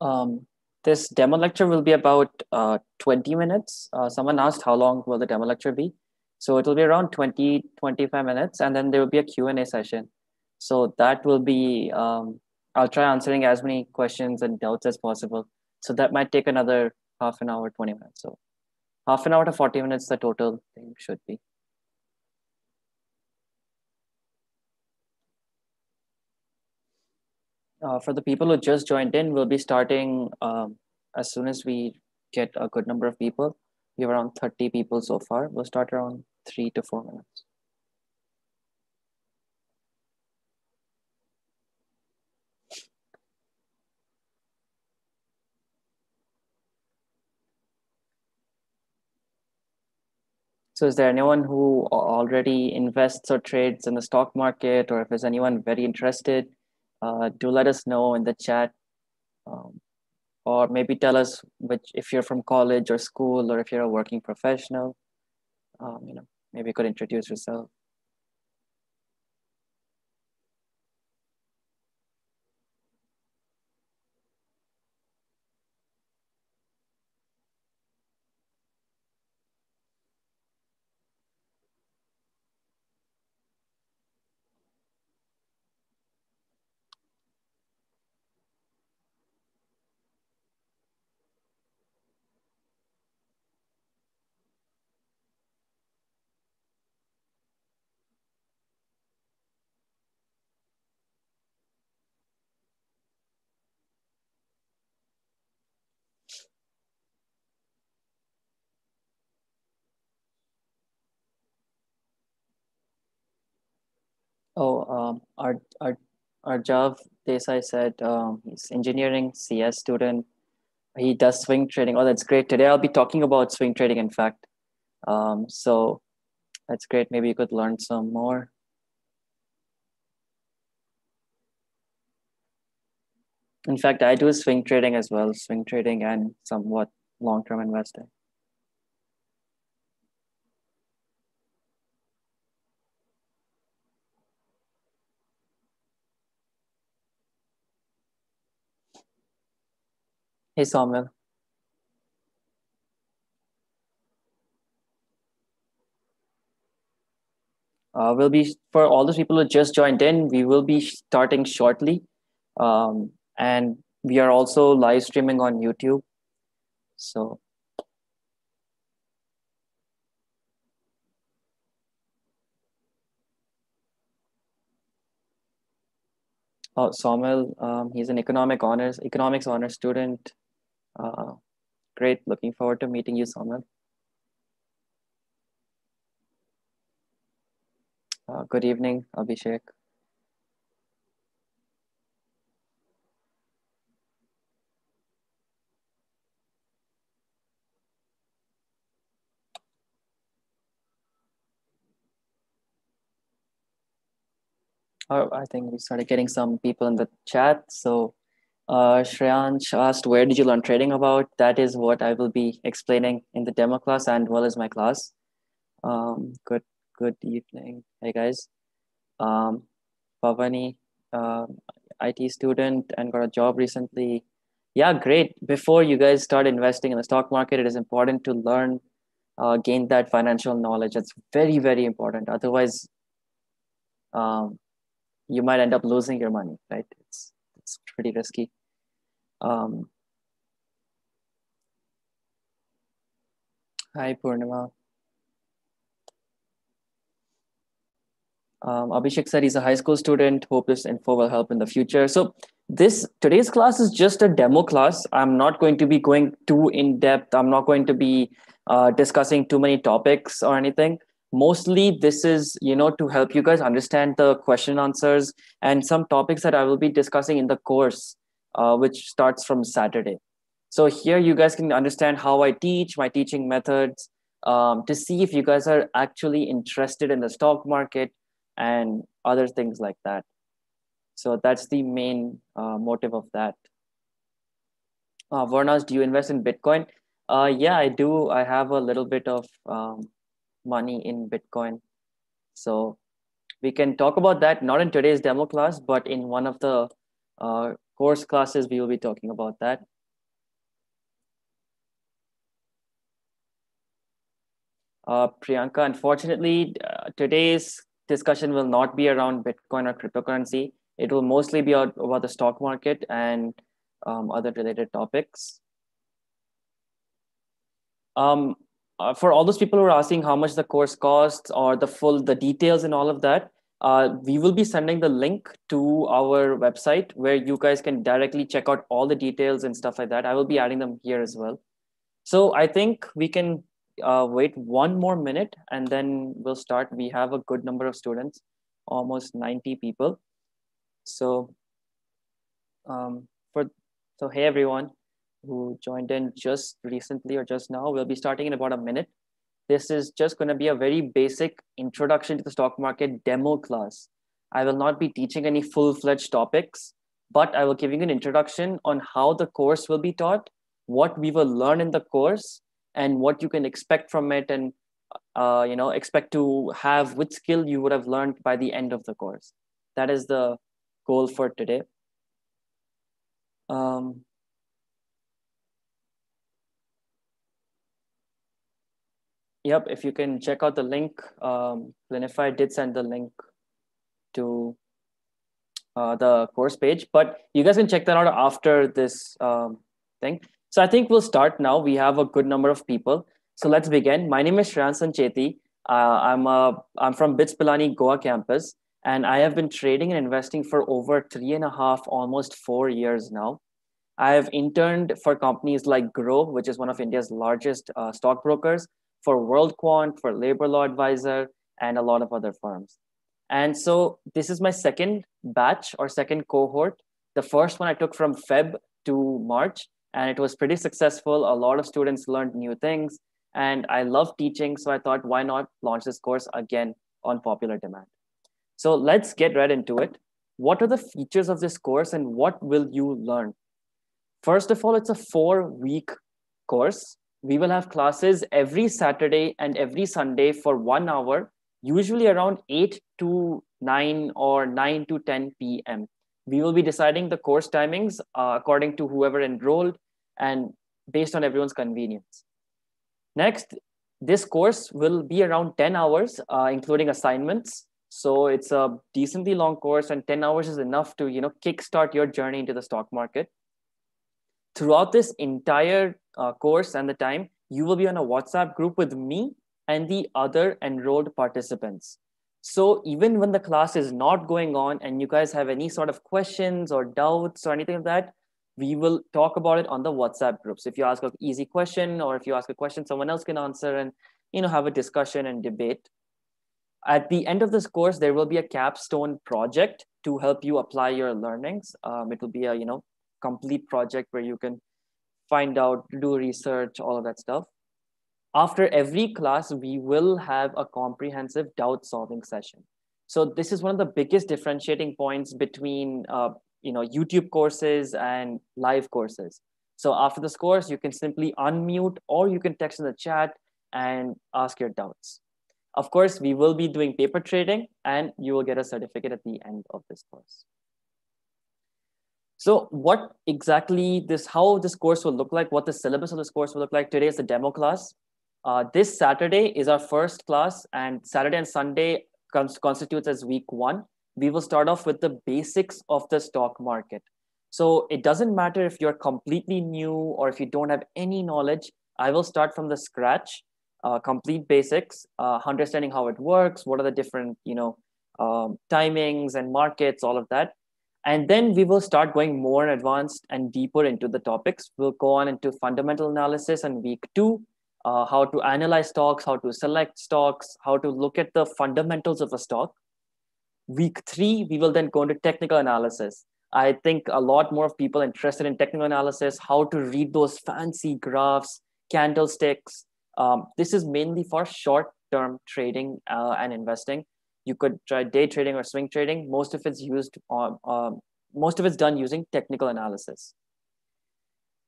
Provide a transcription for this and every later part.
Um, this demo lecture will be about uh, 20 minutes. Uh, someone asked how long will the demo lecture be? So it will be around 20, 25 minutes, and then there will be a Q&A session. So that will be, um, I'll try answering as many questions and doubts as possible. So that might take another half an hour, 20 minutes. So half an hour to 40 minutes, the total thing should be. uh, for the people who just joined in, we'll be starting um, as soon as we get a good number of people. We have around 30 people so far. We'll start around three to four minutes. So is there anyone who already invests or trades in the stock market, or if there's anyone very interested uh, do let us know in the chat um, or maybe tell us which if you're from college or school or if you're a working professional um, you know maybe you could introduce yourself Oh, um, our our This I said um, he's engineering CS student. He does swing trading. Oh, that's great. Today I'll be talking about swing trading. In fact, um, so that's great. Maybe you could learn some more. In fact, I do swing trading as well. Swing trading and somewhat long-term investing. Hey, Samuel. Uh, we'll be for all those people who just joined in. We will be starting shortly, um, and we are also live streaming on YouTube. So. Oh, Samuel, um, he's an economic honors, economics honors student. Uh, great. Looking forward to meeting you, Samuel. Uh, good evening, Abhishek. Oh, I think we started getting some people in the chat. So uh, Shreyansh asked, where did you learn trading about? That is what I will be explaining in the demo class and well as my class. Um, good, good evening. Hey guys. Um, Pavani, uh, IT student and got a job recently. Yeah, great. Before you guys start investing in the stock market, it is important to learn, uh, gain that financial knowledge. It's very, very important. Otherwise, um, you might end up losing your money, right? It's, it's pretty risky. Um, hi, Purnima. Um, Abhishek said he's a high school student. Hope this info will help in the future. So this today's class is just a demo class. I'm not going to be going too in depth. I'm not going to be uh, discussing too many topics or anything. Mostly, this is you know to help you guys understand the question answers and some topics that I will be discussing in the course uh, which starts from Saturday. So here you guys can understand how I teach, my teaching methods, um, to see if you guys are actually interested in the stock market and other things like that. So that's the main uh, motive of that. Uh, do you invest in Bitcoin? Uh, yeah, I do. I have a little bit of um, money in Bitcoin. So we can talk about that, not in today's demo class, but in one of the uh, course classes, we will be talking about that. Uh, Priyanka, unfortunately, uh, today's discussion will not be around Bitcoin or cryptocurrency. It will mostly be about the stock market and um, other related topics. Um, uh, for all those people who are asking how much the course costs or the full the details and all of that, uh, we will be sending the link to our website where you guys can directly check out all the details and stuff like that. I will be adding them here as well. So I think we can uh, wait one more minute and then we'll start. We have a good number of students, almost 90 people. So um, for so hey everyone who joined in just recently or just now, we'll be starting in about a minute. This is just going to be a very basic introduction to the stock market demo class. I will not be teaching any full fledged topics, but I will give you an introduction on how the course will be taught, what we will learn in the course, and what you can expect from it, and uh, you know expect to have which skill you would have learned by the end of the course. That is the goal for today. Um, Yep, if you can check out the link, um, Linify did send the link to uh, the course page, but you guys can check that out after this um, thing. So I think we'll start now. We have a good number of people. So let's begin. My name is Shreyan Sancheti. Uh, I'm, a, I'm from BITS Pilani Goa campus, and I have been trading and investing for over three and a half, almost four years now. I have interned for companies like Grow, which is one of India's largest uh, stockbrokers for WorldQuant, for Labor Law Advisor, and a lot of other firms. And so this is my second batch or second cohort. The first one I took from Feb to March, and it was pretty successful. A lot of students learned new things, and I love teaching. So I thought, why not launch this course again on popular demand? So let's get right into it. What are the features of this course, and what will you learn? First of all, it's a four week course we will have classes every Saturday and every Sunday for one hour, usually around 8 to 9 or 9 to 10 p.m. We will be deciding the course timings uh, according to whoever enrolled and based on everyone's convenience. Next, this course will be around 10 hours, uh, including assignments. So it's a decently long course and 10 hours is enough to, you know, kickstart your journey into the stock market throughout this entire uh, course and the time, you will be on a WhatsApp group with me and the other enrolled participants. So even when the class is not going on and you guys have any sort of questions or doubts or anything like that, we will talk about it on the WhatsApp groups. If you ask an easy question or if you ask a question someone else can answer and you know have a discussion and debate. At the end of this course, there will be a capstone project to help you apply your learnings. Um, it will be a you know complete project where you can find out, do research, all of that stuff. After every class, we will have a comprehensive doubt solving session. So this is one of the biggest differentiating points between uh, you know YouTube courses and live courses. So after this course, you can simply unmute or you can text in the chat and ask your doubts. Of course, we will be doing paper trading and you will get a certificate at the end of this course. So what exactly this, how this course will look like, what the syllabus of this course will look like. Today is the demo class. Uh, this Saturday is our first class and Saturday and Sunday cons constitutes as week one. We will start off with the basics of the stock market. So it doesn't matter if you're completely new or if you don't have any knowledge, I will start from the scratch, uh, complete basics, uh, understanding how it works, what are the different, you know, um, timings and markets, all of that. And then we will start going more advanced and deeper into the topics. We'll go on into fundamental analysis And week two, uh, how to analyze stocks, how to select stocks, how to look at the fundamentals of a stock. Week three, we will then go into technical analysis. I think a lot more of people interested in technical analysis, how to read those fancy graphs, candlesticks. Um, this is mainly for short term trading uh, and investing you could try day trading or swing trading. Most of it's used on, um, most of it's done using technical analysis.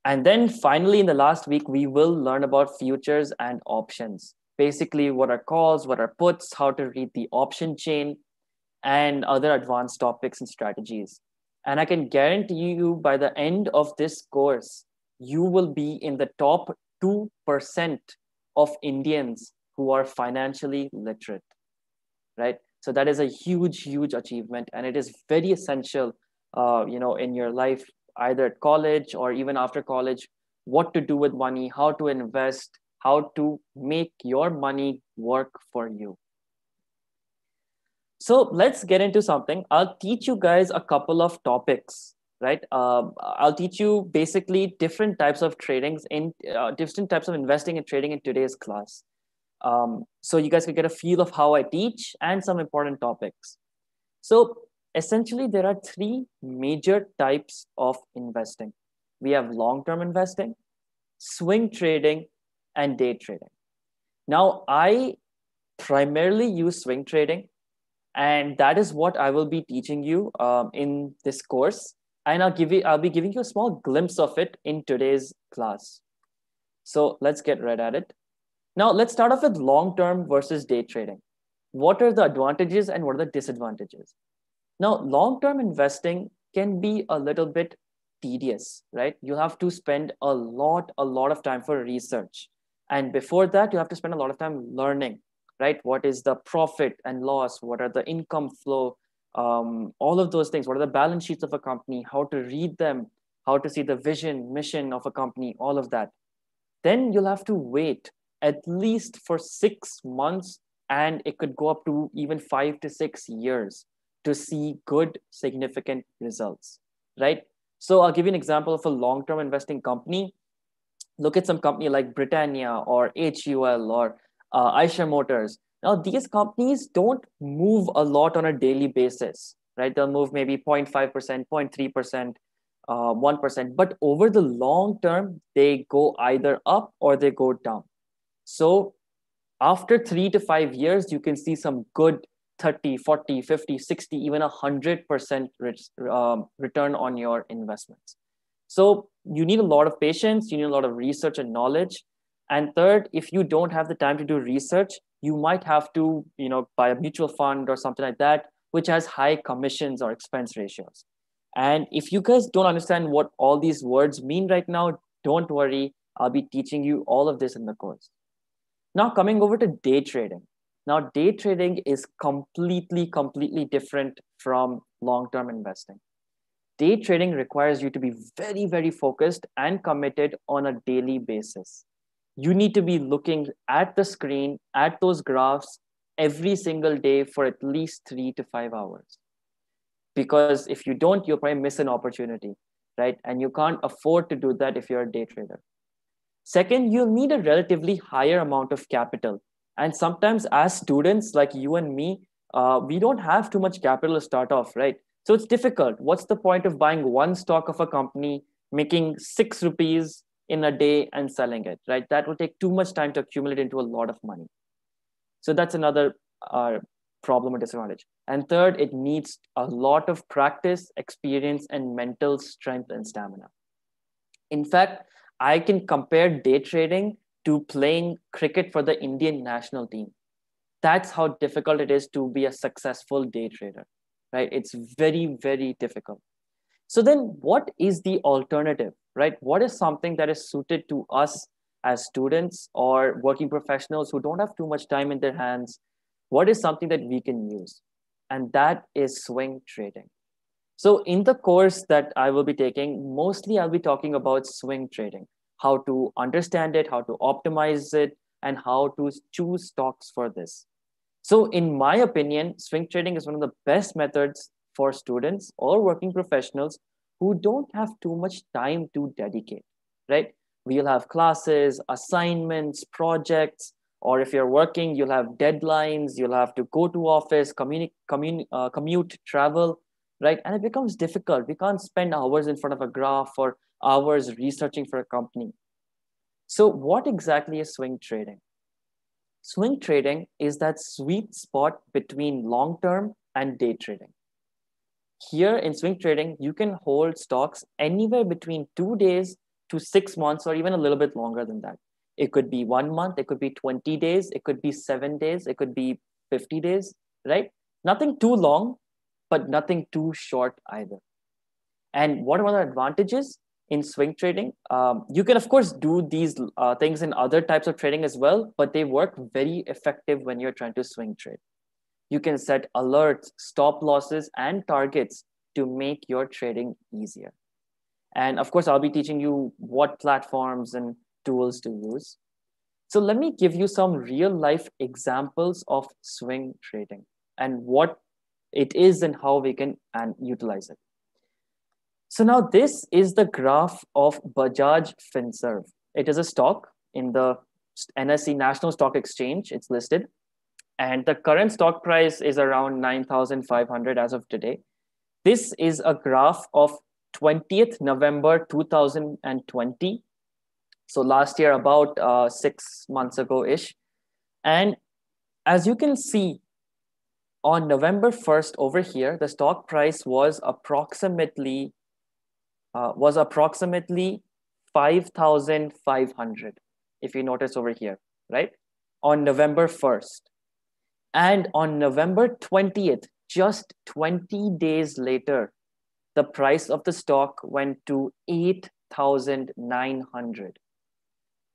And then finally, in the last week, we will learn about futures and options. Basically, what are calls, what are puts, how to read the option chain, and other advanced topics and strategies. And I can guarantee you by the end of this course, you will be in the top 2% of Indians who are financially literate, right? So that is a huge, huge achievement, and it is very essential, uh, you know, in your life, either at college or even after college, what to do with money, how to invest, how to make your money work for you. So let's get into something. I'll teach you guys a couple of topics, right? Uh, I'll teach you basically different types of tradings in uh, different types of investing and trading in today's class. Um, so you guys could get a feel of how I teach and some important topics. So essentially, there are three major types of investing. We have long-term investing, swing trading, and day trading. Now, I primarily use swing trading, and that is what I will be teaching you um, in this course. And I'll give you, I'll be giving you a small glimpse of it in today's class. So let's get right at it. Now, let's start off with long term versus day trading. What are the advantages and what are the disadvantages? Now, long term investing can be a little bit tedious, right? You have to spend a lot, a lot of time for research. And before that, you have to spend a lot of time learning, right? What is the profit and loss? What are the income flow? Um, all of those things. What are the balance sheets of a company? How to read them? How to see the vision, mission of a company? All of that. Then you'll have to wait at least for six months, and it could go up to even five to six years to see good, significant results, right? So I'll give you an example of a long-term investing company. Look at some company like Britannia or HUL or uh, Aisha Motors. Now, these companies don't move a lot on a daily basis, right? They'll move maybe 0.5%, 0.3%, uh, 1%. But over the long term, they go either up or they go down. So after three to five years, you can see some good 30, 40, 50, 60, even 100% um, return on your investments. So you need a lot of patience, you need a lot of research and knowledge. And third, if you don't have the time to do research, you might have to, you know, buy a mutual fund or something like that, which has high commissions or expense ratios. And if you guys don't understand what all these words mean right now, don't worry. I'll be teaching you all of this in the course. Now, coming over to day trading. Now, day trading is completely, completely different from long term investing. Day trading requires you to be very, very focused and committed on a daily basis. You need to be looking at the screen, at those graphs every single day for at least three to five hours. Because if you don't, you'll probably miss an opportunity, right? And you can't afford to do that if you're a day trader. Second, you'll need a relatively higher amount of capital. And sometimes, as students like you and me, uh, we don't have too much capital to start off, right? So it's difficult. What's the point of buying one stock of a company, making six rupees in a day and selling it, right? That will take too much time to accumulate into a lot of money. So that's another uh, problem or disadvantage. And third, it needs a lot of practice, experience, and mental strength and stamina. In fact, I can compare day trading to playing cricket for the Indian national team. That's how difficult it is to be a successful day trader, right? It's very, very difficult. So, then what is the alternative, right? What is something that is suited to us as students or working professionals who don't have too much time in their hands? What is something that we can use? And that is swing trading. So in the course that I will be taking, mostly I'll be talking about swing trading, how to understand it, how to optimize it, and how to choose stocks for this. So in my opinion, swing trading is one of the best methods for students or working professionals who don't have too much time to dedicate, right? We'll have classes, assignments, projects, or if you're working, you'll have deadlines, you'll have to go to office, communi- commun- uh, commute, travel, right? And it becomes difficult. We can't spend hours in front of a graph or hours researching for a company. So, what exactly is swing trading? Swing trading is that sweet spot between long term and day trading. Here in swing trading, you can hold stocks anywhere between two days to six months or even a little bit longer than that. It could be one month, it could be 20 days, it could be seven days, it could be 50 days, right? Nothing too long, but nothing too short either. And what are the advantages in swing trading? Um, you can, of course, do these uh, things in other types of trading as well, but they work very effective when you're trying to swing trade. You can set alerts, stop losses, and targets to make your trading easier. And of course, I'll be teaching you what platforms and tools to use. So let me give you some real life examples of swing trading and what it is and how we can and utilize it. So now this is the graph of Bajaj FinServ. It is a stock in the NSE National Stock Exchange. It's listed. And the current stock price is around 9,500 as of today. This is a graph of 20th November 2020. So last year, about uh, six months ago ish. And as you can see, on November 1st over here, the stock price was approximately uh, was approximately 5,500, if you notice over here, right? On November 1st. And on November 20th, just 20 days later, the price of the stock went to 8,900.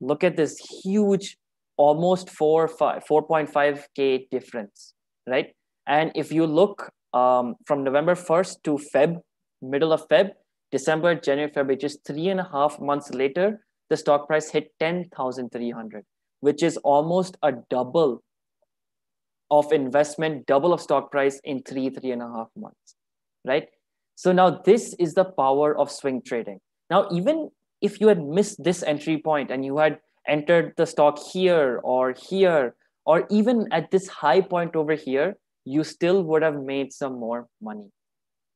Look at this huge, almost 4, 5, 4.5K difference, right? And if you look um, from November 1st to Feb, middle of Feb, December, January, February, just three and a half months later, the stock price hit 10,300, which is almost a double of investment, double of stock price in three, three and a half months, right? So now this is the power of swing trading. Now, even if you had missed this entry point and you had entered the stock here or here, or even at this high point over here, you still would have made some more money,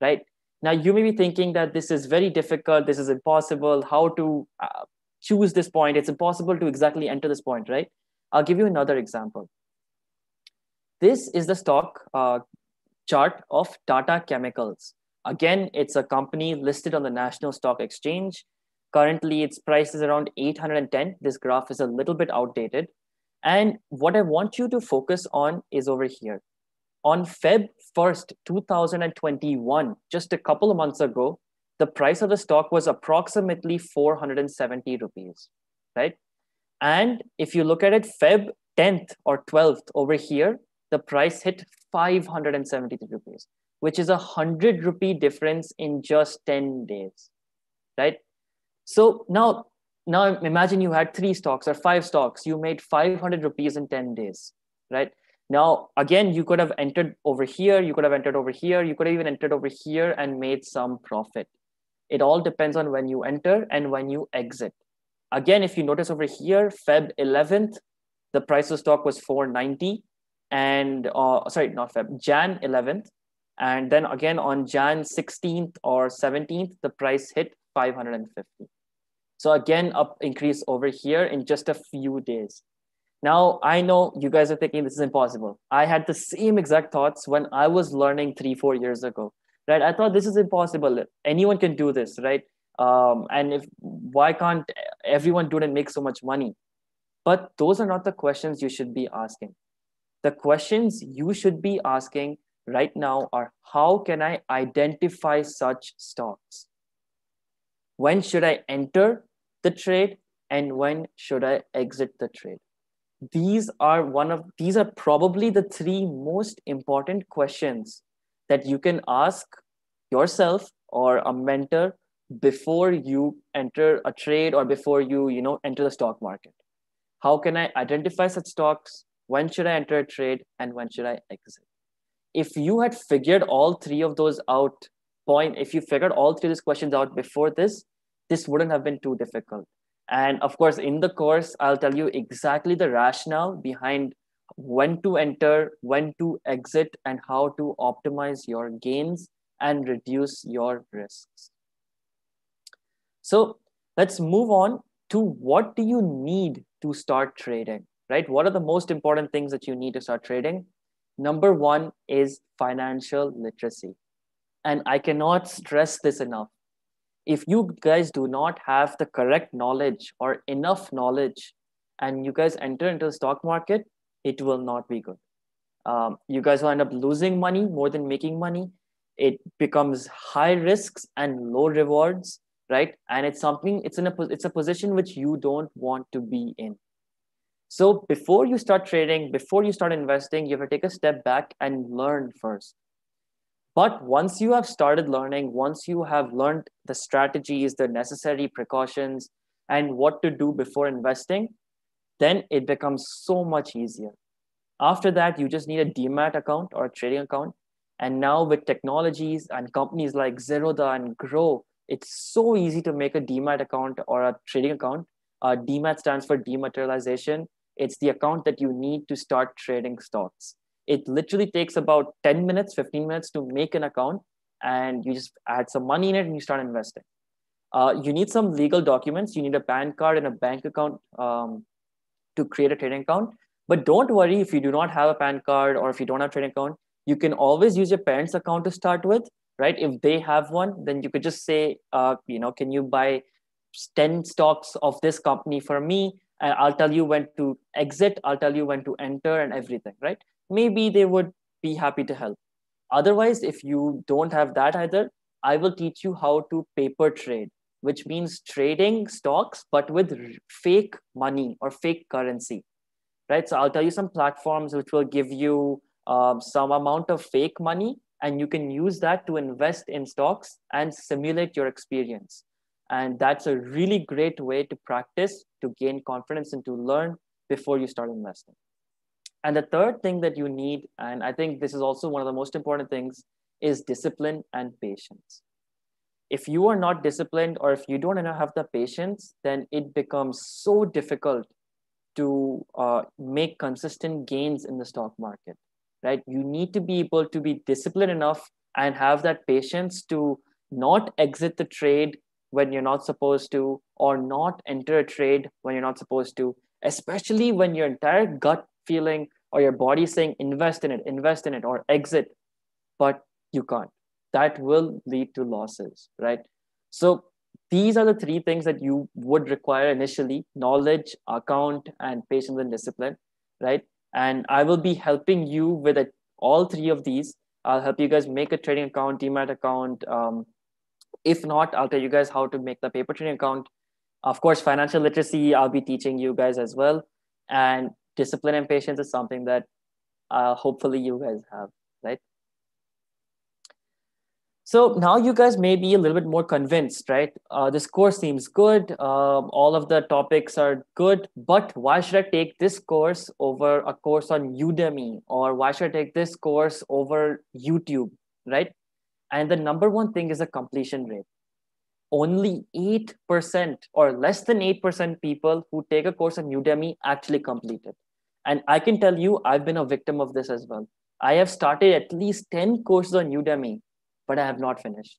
right? Now, you may be thinking that this is very difficult, this is impossible, how to uh, choose this point, it's impossible to exactly enter this point, right? I'll give you another example. This is the stock uh, chart of Tata Chemicals. Again, it's a company listed on the National Stock Exchange. Currently, its price is around 810. This graph is a little bit outdated. And what I want you to focus on is over here on Feb 1st, 2021, just a couple of months ago, the price of the stock was approximately 470 rupees, right? And if you look at it, Feb 10th or 12th over here, the price hit 573 rupees, which is a 100 rupee difference in just 10 days, right? So now, now imagine you had three stocks or five stocks, you made 500 rupees in 10 days, right? Now, again, you could have entered over here, you could have entered over here, you could have even entered over here and made some profit. It all depends on when you enter and when you exit. Again, if you notice over here, Feb 11th, the price of stock was 490 and uh, sorry, not Feb, Jan 11th. And then again on Jan 16th or 17th, the price hit 550. So again, up increase over here in just a few days. Now I know you guys are thinking this is impossible. I had the same exact thoughts when I was learning three, four years ago, right? I thought this is impossible. Anyone can do this, right? Um, and if why can't everyone do it and make so much money? But those are not the questions you should be asking. The questions you should be asking right now are how can I identify such stocks? When should I enter the trade and when should I exit the trade? these are one of these are probably the three most important questions that you can ask yourself or a mentor before you enter a trade or before you you know enter the stock market how can i identify such stocks when should i enter a trade and when should i exit if you had figured all three of those out point if you figured all three of these questions out before this this wouldn't have been too difficult and of course, in the course, I'll tell you exactly the rationale behind when to enter, when to exit, and how to optimize your gains and reduce your risks. So let's move on to what do you need to start trading, right? What are the most important things that you need to start trading? Number one is financial literacy. And I cannot stress this enough if you guys do not have the correct knowledge or enough knowledge and you guys enter into the stock market it will not be good um, you guys will end up losing money more than making money it becomes high risks and low rewards right and it's something it's in a it's a position which you don't want to be in so before you start trading before you start investing you have to take a step back and learn first but once you have started learning, once you have learned the strategies, the necessary precautions, and what to do before investing, then it becomes so much easier. After that, you just need a DMAT account or a trading account. And now with technologies and companies like Zerodha and Grow, it's so easy to make a DMAT account or a trading account. Uh, DMAT stands for dematerialization. It's the account that you need to start trading stocks. It literally takes about 10 minutes, 15 minutes to make an account, and you just add some money in it and you start investing. Uh, you need some legal documents. You need a PAN card and a bank account um, to create a trading account. But don't worry if you do not have a PAN card or if you don't have a trading account, you can always use your parents' account to start with, right? If they have one, then you could just say, uh, you know, can you buy 10 stocks of this company for me? And I'll tell you when to exit, I'll tell you when to enter and everything, right? maybe they would be happy to help otherwise if you don't have that either i will teach you how to paper trade which means trading stocks but with fake money or fake currency right so i'll tell you some platforms which will give you um, some amount of fake money and you can use that to invest in stocks and simulate your experience and that's a really great way to practice to gain confidence and to learn before you start investing and the third thing that you need, and I think this is also one of the most important things, is discipline and patience. If you are not disciplined or if you don't have the patience, then it becomes so difficult to uh, make consistent gains in the stock market, right? You need to be able to be disciplined enough and have that patience to not exit the trade when you're not supposed to or not enter a trade when you're not supposed to especially when your entire gut feeling or your body saying invest in it invest in it or exit but you can't that will lead to losses right so these are the three things that you would require initially knowledge account and patience and discipline right and i will be helping you with all three of these i'll help you guys make a trading account demat account um, if not i'll tell you guys how to make the paper trading account of course financial literacy i'll be teaching you guys as well and discipline and patience is something that uh, hopefully you guys have, right? So now you guys may be a little bit more convinced, right? Uh, this course seems good. Um, all of the topics are good, but why should I take this course over a course on Udemy? Or why should I take this course over YouTube, right? And the number one thing is the completion rate. Only 8% or less than 8% people who take a course on Udemy actually complete it. And I can tell you, I've been a victim of this as well. I have started at least 10 courses on Udemy, but I have not finished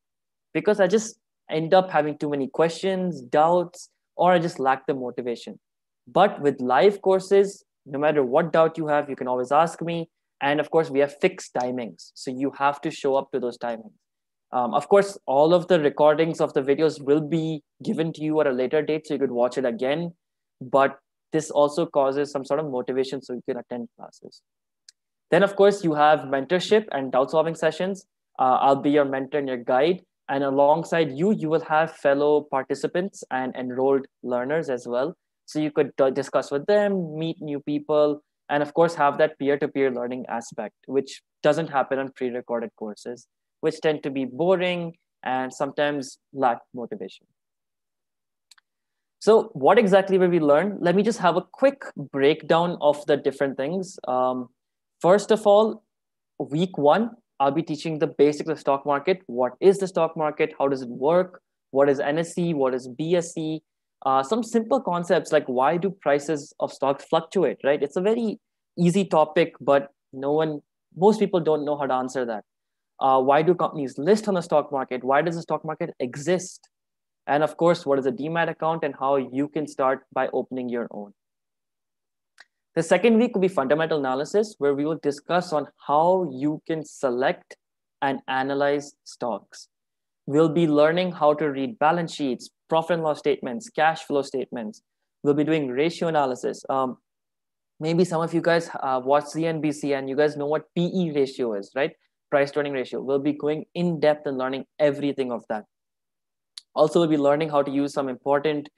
because I just end up having too many questions, doubts, or I just lack the motivation. But with live courses, no matter what doubt you have, you can always ask me. And of course, we have fixed timings. So you have to show up to those timings. Um, of course, all of the recordings of the videos will be given to you at a later date, so you could watch it again. But this also causes some sort of motivation so you can attend classes. Then, of course, you have mentorship and doubt solving sessions. Uh, I'll be your mentor and your guide. And alongside you, you will have fellow participants and enrolled learners as well. So you could discuss with them, meet new people, and of course, have that peer to peer learning aspect, which doesn't happen on pre recorded courses, which tend to be boring and sometimes lack motivation. So, what exactly were we learn? Let me just have a quick breakdown of the different things. Um, first of all, week one, I'll be teaching the basics of stock market. What is the stock market? How does it work? What is NSE? What is BSE? Uh, some simple concepts like why do prices of stocks fluctuate? Right? It's a very easy topic, but no one, most people don't know how to answer that. Uh, why do companies list on the stock market? Why does the stock market exist? And of course, what is a DMAT account and how you can start by opening your own. The second week will be fundamental analysis, where we will discuss on how you can select and analyze stocks. We'll be learning how to read balance sheets, profit and loss statements, cash flow statements. We'll be doing ratio analysis. Um, maybe some of you guys uh, watch CNBC and you guys know what PE ratio is, right? Price earning ratio. We'll be going in depth and learning everything of that. Also, we'll be learning how to use some important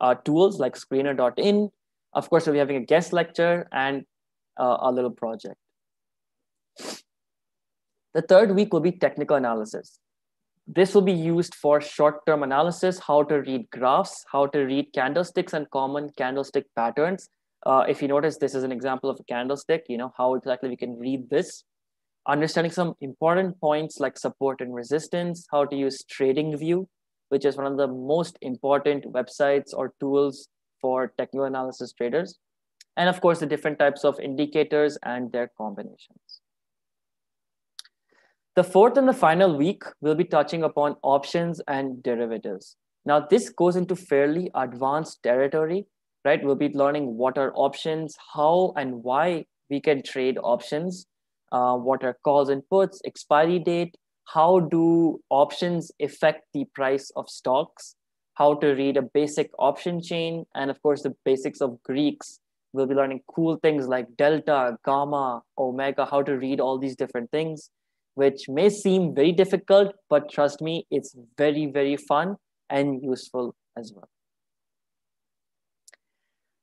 uh, tools like screener.in. Of course, we'll be having a guest lecture and uh, a little project. The third week will be technical analysis. This will be used for short-term analysis, how to read graphs, how to read candlesticks and common candlestick patterns. Uh, if you notice, this is an example of a candlestick, you know, how exactly we can read this. Understanding some important points like support and resistance, how to use trading view, which is one of the most important websites or tools for technical analysis traders. And of course, the different types of indicators and their combinations. The fourth and the final week, we'll be touching upon options and derivatives. Now, this goes into fairly advanced territory, right? We'll be learning what are options, how and why we can trade options, uh, what are calls and puts, expiry date, how do options affect the price of stocks, how to read a basic option chain, and of course, the basics of Greeks. We'll be learning cool things like delta, gamma, omega, how to read all these different things, which may seem very difficult, but trust me, it's very, very fun and useful as well.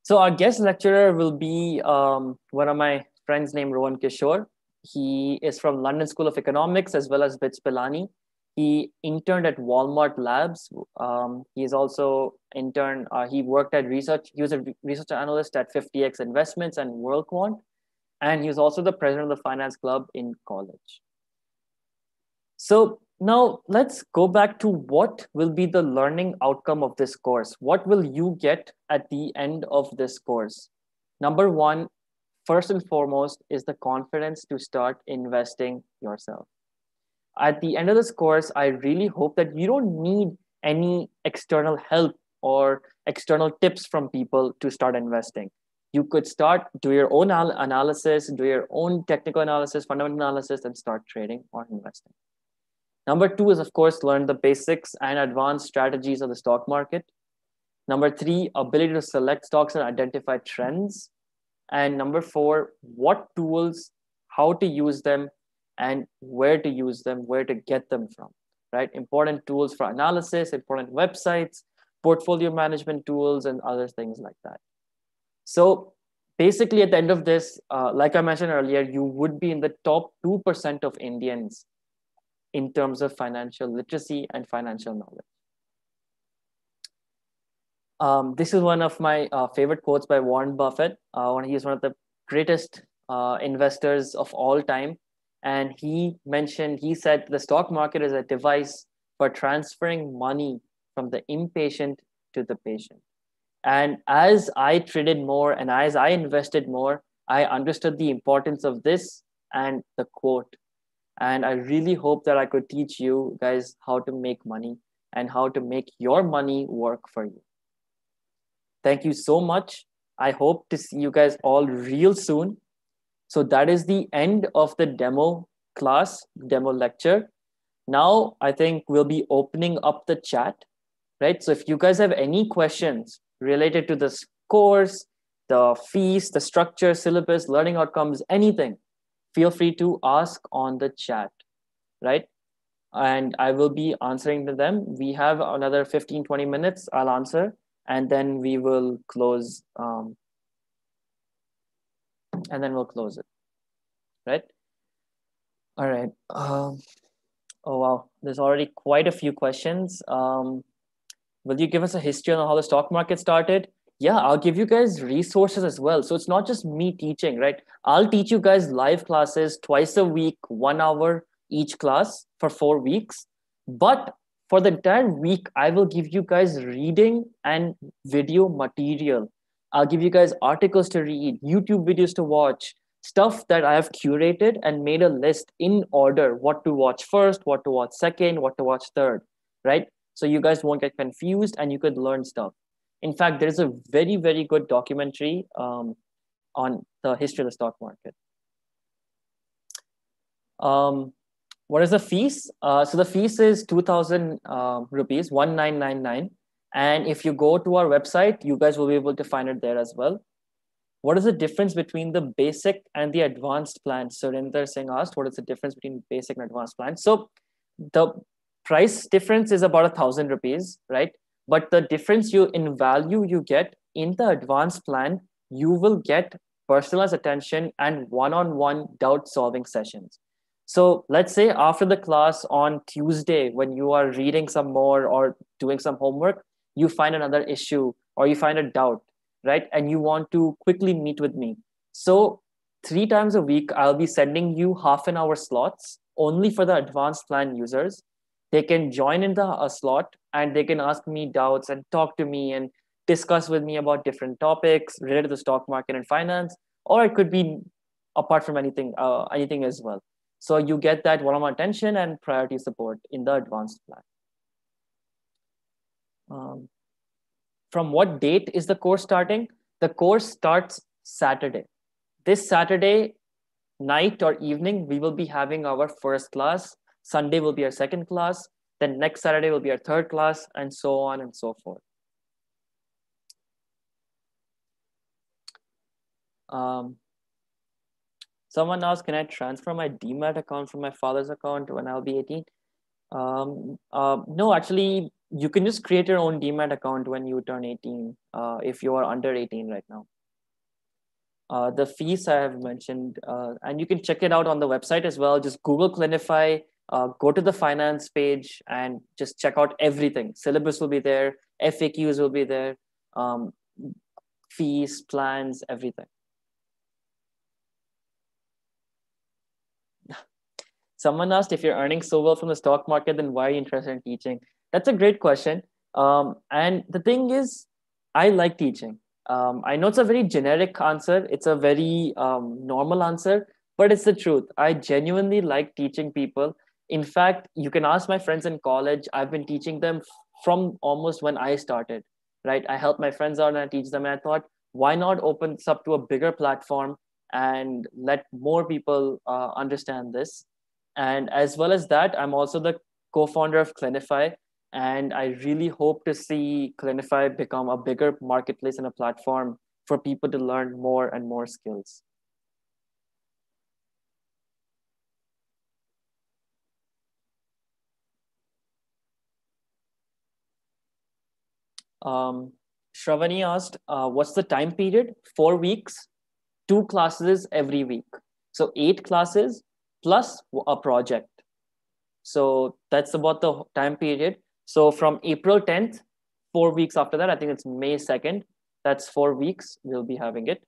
So, our guest lecturer will be um, one of my friends named Rohan Kishore. He is from London School of Economics as well as Vits Pilani. He interned at Walmart Labs. Um, he is also intern. Uh, he worked at research. He was a research analyst at 50x Investments and WorldQuant, and he was also the president of the finance club in college. So now let's go back to what will be the learning outcome of this course. What will you get at the end of this course? Number one first and foremost is the confidence to start investing yourself. At the end of this course, I really hope that you don't need any external help or external tips from people to start investing. You could start, do your own analysis, do your own technical analysis, fundamental analysis, and start trading or investing. Number two is, of course, learn the basics and advanced strategies of the stock market. Number three, ability to select stocks and identify trends and number four what tools how to use them and where to use them where to get them from right important tools for analysis important websites portfolio management tools and other things like that so basically at the end of this uh, like i mentioned earlier you would be in the top 2% of indians in terms of financial literacy and financial knowledge um, this is one of my uh, favorite quotes by Warren Buffett. Uh, he is one of the greatest uh, investors of all time. And he mentioned, he said, the stock market is a device for transferring money from the impatient to the patient. And as I traded more and as I invested more, I understood the importance of this and the quote. And I really hope that I could teach you guys how to make money and how to make your money work for you. Thank you so much. I hope to see you guys all real soon. So that is the end of the demo class, demo lecture. Now I think we'll be opening up the chat, right? So if you guys have any questions related to this course, the fees, the structure, syllabus, learning outcomes, anything, feel free to ask on the chat, right? And I will be answering to them. We have another 15, 20 minutes. I'll answer and then we will close um, and then we'll close it right all right um, oh wow there's already quite a few questions um, will you give us a history on how the stock market started yeah i'll give you guys resources as well so it's not just me teaching right i'll teach you guys live classes twice a week one hour each class for four weeks but for the entire week i will give you guys reading and video material i'll give you guys articles to read youtube videos to watch stuff that i have curated and made a list in order what to watch first what to watch second what to watch third right so you guys won't get confused and you could learn stuff in fact there's a very very good documentary um, on the history of the stock market um, what is the fees? Uh, so the fees is 2000 uh, um, rupees, 1999. And if you go to our website, you guys will be able to find it there as well. What is the difference between the basic and the advanced plan? So Rinder Singh asked, what is the difference between basic and advanced plan? So the price difference is about a thousand rupees, right? But the difference you in value you get in the advanced plan, you will get personalized attention and one-on-one doubt solving sessions so let's say after the class on Tuesday, when you are reading some more or doing some homework, you find another issue or you find a doubt, right? And you want to quickly meet with me. So three times a week, I'll be sending you half an hour slots only for the advanced plan users. They can join in the a uh, slot and they can ask me doubts and talk to me and discuss with me about different topics related to the stock market and finance, or it could be apart from anything, uh, anything as well. So you get that one-on-one attention and priority support in the advanced plan. Um, from what date is the course starting? The course starts Saturday. This Saturday night or evening, we will be having our first class. Sunday will be our second class. Then next Saturday will be our third class, and so on and so forth. Um, Someone asked, can I transfer my DMAT account from my father's account when I'll be 18? Um, uh, no, actually, you can just create your own DMAT account when you turn 18, uh, if you are under 18 right now. Uh, the fees I have mentioned, uh, and you can check it out on the website as well. Just Google Clinify, uh, go to the finance page, and just check out everything. Syllabus will be there, FAQs will be there, um, fees, plans, everything. someone asked if you're earning so well from the stock market then why are you interested in teaching that's a great question um, and the thing is i like teaching um, i know it's a very generic answer it's a very um, normal answer but it's the truth i genuinely like teaching people in fact you can ask my friends in college i've been teaching them from almost when i started right i help my friends out and i teach them and i thought why not open this up to a bigger platform and let more people uh, understand this and as well as that, I'm also the co-founder of Clinify, and I really hope to see Clinify become a bigger marketplace and a platform for people to learn more and more skills. Um, Shravani asked, uh, what's the time period? Four weeks, two classes every week. So eight classes plus a project. So that's about the time period. So from April 10th, four weeks after that, I think it's May 2nd. That's four weeks we'll be having it.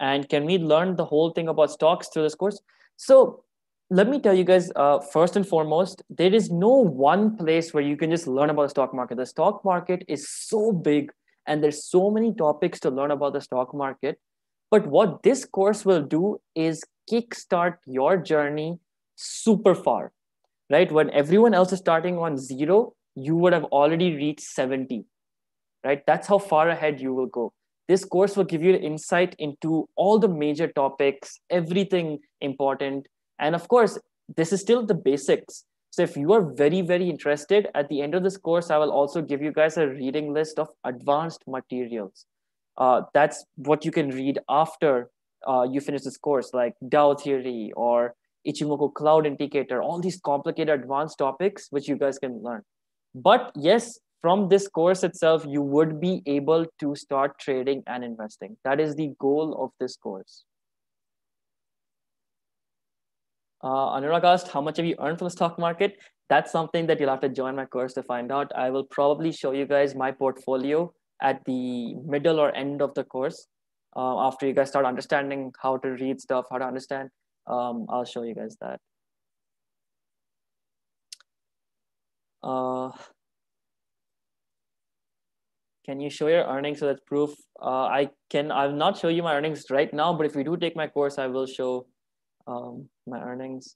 And can we learn the whole thing about stocks through this course? So let me tell you guys, uh, first and foremost, there is no one place where you can just learn about the stock market. The stock market is so big and there's so many topics to learn about the stock market but what this course will do is kickstart your journey super far, right? When everyone else is starting on zero, you would have already reached 70, right? That's how far ahead you will go. This course will give you insight into all the major topics, everything important. And of course, this is still the basics. So if you are very, very interested, at the end of this course, I will also give you guys a reading list of advanced materials uh, that's what you can read after uh, you finish this course, like Dow theory or Ichimoku cloud indicator, all these complicated advanced topics which you guys can learn. But yes, from this course itself, you would be able to start trading and investing. That is the goal of this course. Uh, Anurag asked, how much have you earned from the stock market? That's something that you'll have to join my course to find out. I will probably show you guys my portfolio at the middle or end of the course. Uh, after you guys start understanding how to read stuff, how to understand, um, I'll show you guys that. Uh, can you show your earnings so that's proof uh, i can i'll not show you my earnings right now but if you do take my course i will show um, my earnings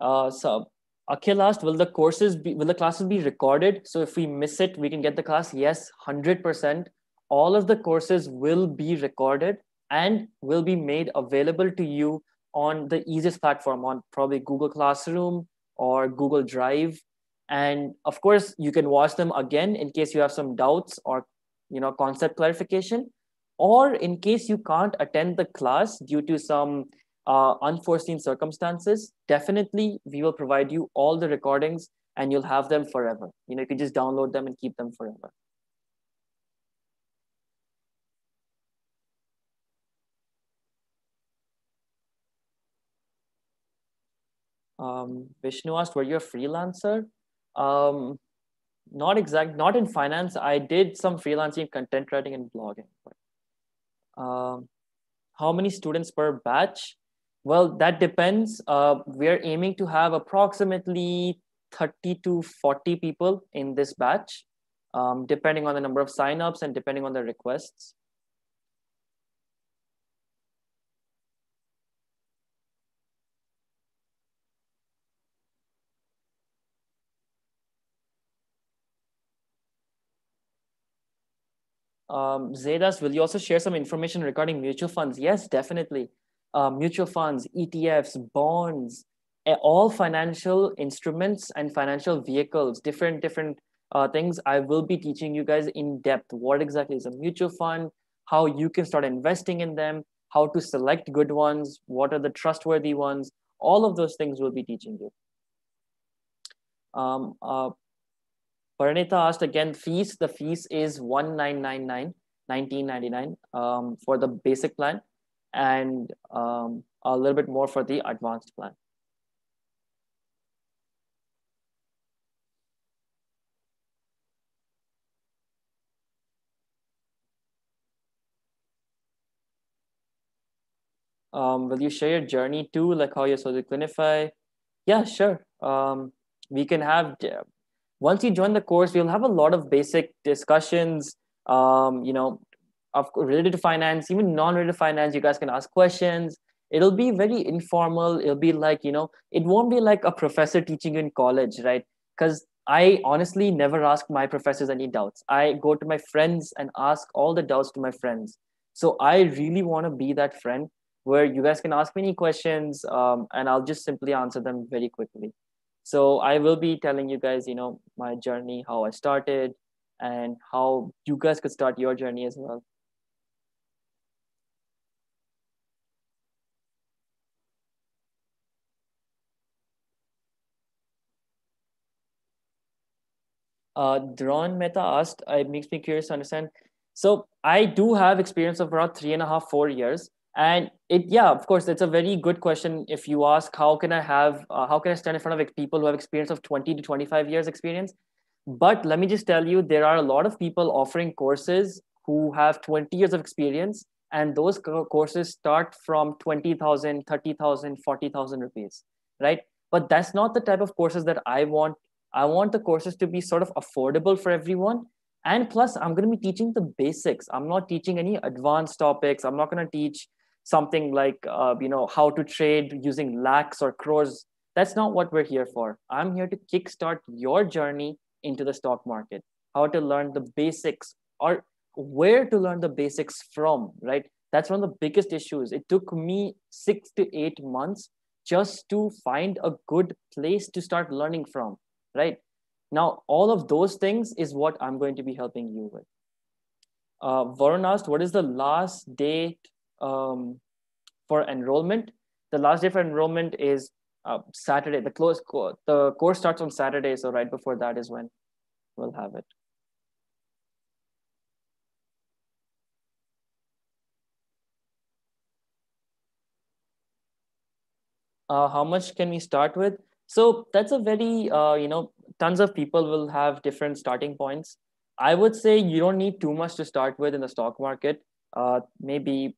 uh, so Akhil asked, will the courses be, will the classes be recorded? So if we miss it, we can get the class. Yes, 100%. All of the courses will be recorded and will be made available to you on the easiest platform on probably Google Classroom or Google Drive. And of course, you can watch them again in case you have some doubts or, you know, concept clarification, or in case you can't attend the class due to some uh, unforeseen circumstances, definitely we will provide you all the recordings and you'll have them forever. You know, you can just download them and keep them forever. Um, Vishnu asked, were you a freelancer? Um, not exact, not in finance. I did some freelancing, content writing and blogging. But, um, how many students per batch? Well, that depends. Uh, we are aiming to have approximately 30 to 40 people in this batch, um, depending on the number of signups and depending on the requests. Um, Zedas, will you also share some information regarding mutual funds? Yes, definitely uh, mutual funds, ETFs, bonds, all financial instruments and financial vehicles, different different uh, things. I will be teaching you guys in depth what exactly is a mutual fund, how you can start investing in them, how to select good ones, what are the trustworthy ones. All of those things will be teaching you. Um, uh, Paranita asked again fees. The fees is 1999, 1999 um, for the basic plan and um, a little bit more for the advanced plan. Um, will you share your journey too, like how you saw the Clinify? Yeah, sure. Um, we can have, once you join the course, we'll have a lot of basic discussions, um, you know, of related to finance, even non-related to finance. You guys can ask questions. It'll be very informal. It'll be like you know, it won't be like a professor teaching you in college, right? Because I honestly never ask my professors any doubts. I go to my friends and ask all the doubts to my friends. So I really want to be that friend where you guys can ask me any questions um, and I'll just simply answer them very quickly. So I will be telling you guys, you know, my journey, how I started, and how you guys could start your journey as well. uh, Dron Mehta asked, uh, it makes me curious to understand. So I do have experience of around three and a half, four years. And it, yeah, of course, that's a very good question. If you ask, how can I have, uh, how can I stand in front of people who have experience of 20 to 25 years experience? But let me just tell you, there are a lot of people offering courses who have 20 years of experience. And those co- courses start from 20,000, 30,000, 40,000 rupees, right? But that's not the type of courses that I want I want the courses to be sort of affordable for everyone. And plus, I'm going to be teaching the basics. I'm not teaching any advanced topics. I'm not going to teach something like, uh, you know, how to trade using lakhs or crores. That's not what we're here for. I'm here to kickstart your journey into the stock market, how to learn the basics or where to learn the basics from, right? That's one of the biggest issues. It took me six to eight months just to find a good place to start learning from right? Now, all of those things is what I'm going to be helping you with. Uh, Varun asked, what is the last date um, for enrollment? The last day for enrollment is uh, Saturday. The close co- the course starts on Saturday, so right before that is when we'll have it. Uh, how much can we start with? so that's a very uh, you know tons of people will have different starting points i would say you don't need too much to start with in the stock market uh, maybe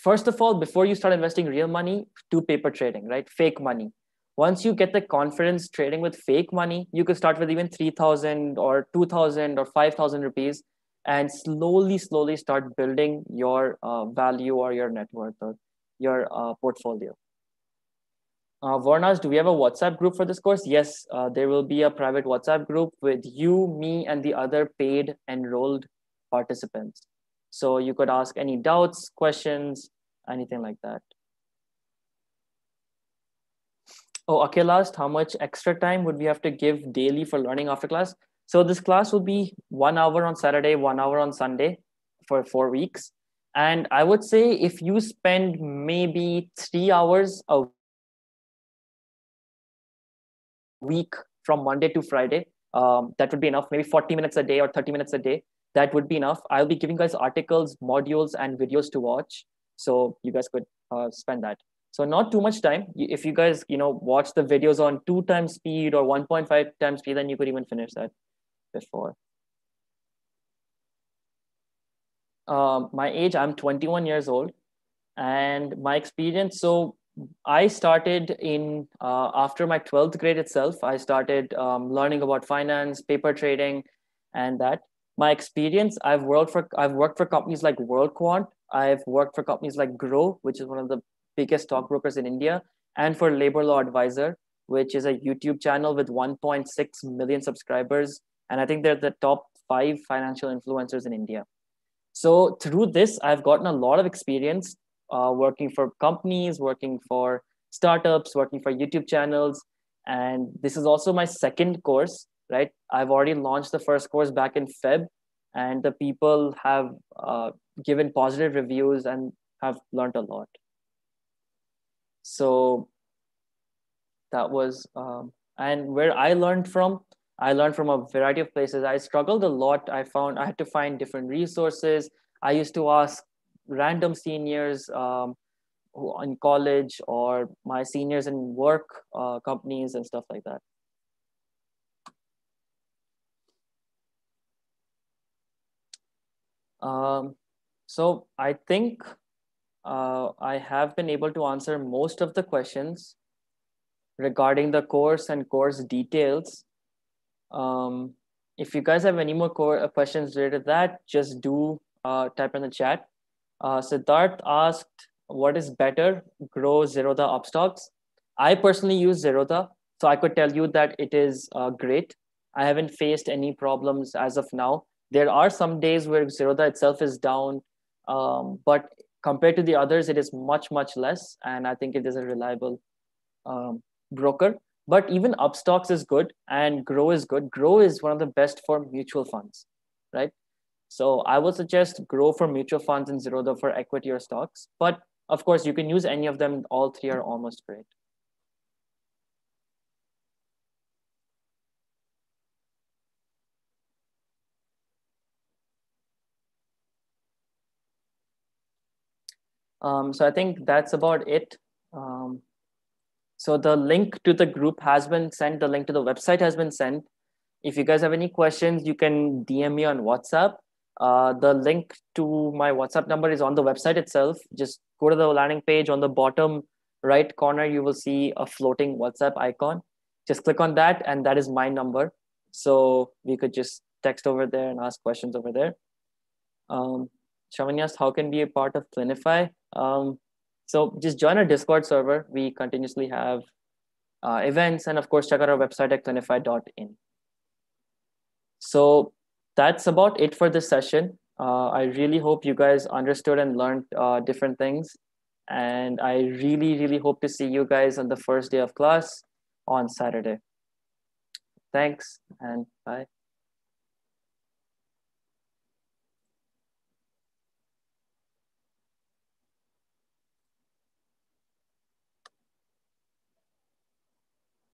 first of all before you start investing real money do paper trading right fake money once you get the confidence trading with fake money you could start with even 3000 or 2000 or 5000 rupees and slowly slowly start building your uh, value or your net worth or your uh, portfolio uh, Varnas, do we have a WhatsApp group for this course? Yes, uh, there will be a private WhatsApp group with you, me, and the other paid enrolled participants. So you could ask any doubts, questions, anything like that. Oh, Akhil asked how much extra time would we have to give daily for learning after class? So this class will be one hour on Saturday, one hour on Sunday for four weeks. And I would say if you spend maybe three hours a week from Monday to Friday. Um, that would be enough, maybe 40 minutes a day or 30 minutes a day. That would be enough. I'll be giving guys articles, modules, and videos to watch. So you guys could uh, spend that. So not too much time. If you guys, you know, watch the videos on two times speed or 1.5 times speed, then you could even finish that before. Um, my age, I'm 21 years old and my experience. So I started in uh, after my 12th grade itself, I started um, learning about finance, paper trading, and that. My experience, I've worked for I've worked for companies like WorldQuant. I've worked for companies like Grow, which is one of the biggest stockbrokers in India, and for Labor Law Advisor, which is a YouTube channel with 1.6 million subscribers. And I think they're the top five financial influencers in India. So through this, I've gotten a lot of experience uh, working for companies, working for startups, working for YouTube channels. And this is also my second course, right? I've already launched the first course back in Feb, and the people have uh, given positive reviews and have learned a lot. So that was, um, and where I learned from, I learned from a variety of places. I struggled a lot. I found I had to find different resources. I used to ask random seniors um, who in college or my seniors in work uh, companies and stuff like that. Um, so I think uh, I have been able to answer most of the questions regarding the course and course details. Um, if you guys have any more uh, questions related to that, just do uh, type in the chat. Uh, Siddharth asked, what is better, grow Zerodha upstocks? I personally use Zerodha, so I could tell you that it is uh, great. I haven't faced any problems as of now. There are some days where Zerodha itself is down, um, but compared to the others, it is much, much less. And I think it is a reliable um, broker. But even Upstocks is good and Grow is good. Grow is one of the best for mutual funds, right? So I would suggest grow for mutual funds and zero for equity or stocks. But of course, you can use any of them. All three are almost great. Um, so I think that's about it. Um, so the link to the group has been sent. The link to the website has been sent. If you guys have any questions, you can DM me on WhatsApp uh, the link to my WhatsApp number is on the website itself. Just go to the landing page on the bottom right corner. You will see a floating WhatsApp icon. Just click on that, and that is my number. So we could just text over there and ask questions over there. Um, Shamanyas, how can be a part of Planify? Um, so just join our Discord server. We continuously have uh, events, and of course, check out our website at planify.in. So that's about it for this session. Uh, I really hope you guys understood and learned uh, different things. And I really, really hope to see you guys on the first day of class on Saturday. Thanks and bye.